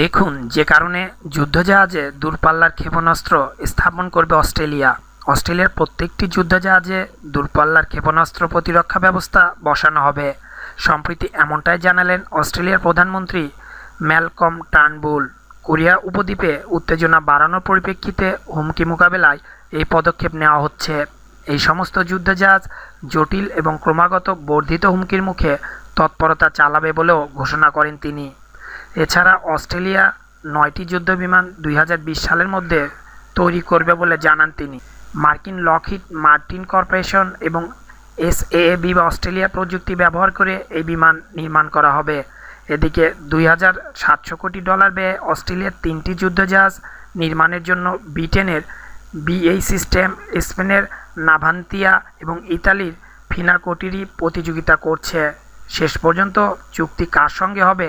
দেখুন যে কারণে যুদ্ধজাহাজে দূরপাল্লার ক্ষেপণাস্ত্র স্থাপন করবে অস্ট্রেলিয়া অস্ট্রেলিয়ার প্রত্যেকটি যুদ্ধজাহাজে দূরপাল্লার ক্ষেপণাস্ত্র প্রতিরক্ষা ব্যবস্থা বসানো হবে সম্প্রতি এমনটাই জানালেন অস্ট্রেলিয়ার প্রধানমন্ত্রী ম্যালকম টার্নবুল কোরিয়া উপদ্বীপে উত্তেজনা বাড়ানোর পরিপ্রেক্ষিতে হুমকি মোকাবেলায় এই পদক্ষেপ নেওয়া হচ্ছে এই সমস্ত যুদ্ধজাহাজ জটিল এবং ক্রমাগত বর্ধিত হুমকির মুখে তৎপরতা চালাবে বলেও ঘোষণা করেন তিনি এছাড়া অস্ট্রেলিয়া নয়টি যুদ্ধ বিমান দুই সালের মধ্যে তৈরি করবে বলে জানান তিনি মার্কিন লকহিট মার্টিন কর্পোরেশন এবং এস বি বা অস্ট্রেলিয়া প্রযুক্তি ব্যবহার করে এই বিমান নির্মাণ করা হবে এদিকে দুই কোটি ডলার ব্যয়ে অস্ট্রেলিয়ার তিনটি যুদ্ধজাহাজ নির্মাণের জন্য ব্রিটেনের বিএই সিস্টেম স্পেনের নাভান্তিয়া এবং ইতালির ফিনাকোটিরই প্রতিযোগিতা করছে শেষ পর্যন্ত চুক্তি কার সঙ্গে হবে